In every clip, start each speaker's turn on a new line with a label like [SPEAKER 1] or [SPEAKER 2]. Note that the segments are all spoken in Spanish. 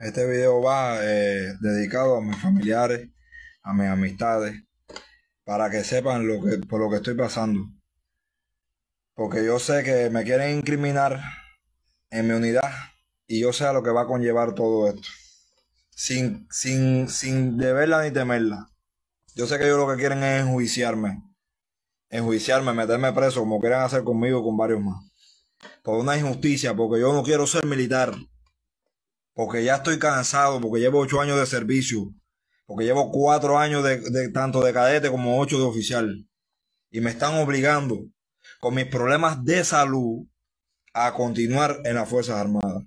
[SPEAKER 1] Este video va eh, dedicado a mis familiares, a mis amistades, para que sepan lo que, por lo que estoy pasando. Porque yo sé que me quieren incriminar en mi unidad y yo sé a lo que va a conllevar todo esto. Sin, sin, sin deberla ni temerla. Yo sé que ellos lo que quieren es enjuiciarme. Enjuiciarme, meterme preso, como quieren hacer conmigo con varios más. Por una injusticia, porque yo no quiero ser militar porque ya estoy cansado, porque llevo ocho años de servicio, porque llevo cuatro años de, tanto de cadete como ocho de oficial, y me están obligando con mis problemas de salud a continuar en las Fuerzas Armadas.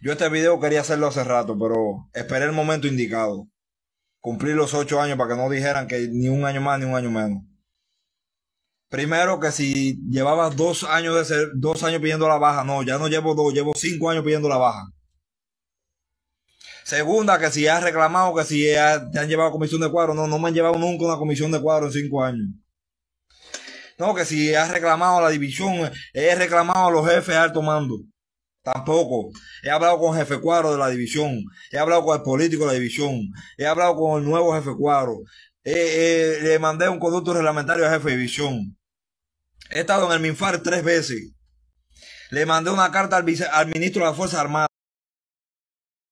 [SPEAKER 1] Yo este video quería hacerlo hace rato, pero esperé el momento indicado. Cumplí los ocho años para que no dijeran que ni un año más ni un año menos. Primero que si llevabas dos años de ser, dos años pidiendo la baja, no, ya no llevo dos, llevo cinco años pidiendo la baja Segunda, que si has reclamado, que si te han llevado a comisión de cuadro. No, no me han llevado nunca una comisión de cuadro en cinco años. No, que si has reclamado a la división, he reclamado a los jefes alto mando. Tampoco. He hablado con jefe cuadro de la división. He hablado con el político de la división. He hablado con el nuevo jefe cuadro. le mandé un conducto reglamentario al jefe de división. He estado en el MINFAR tres veces. Le mandé una carta al, al ministro de la fuerza armada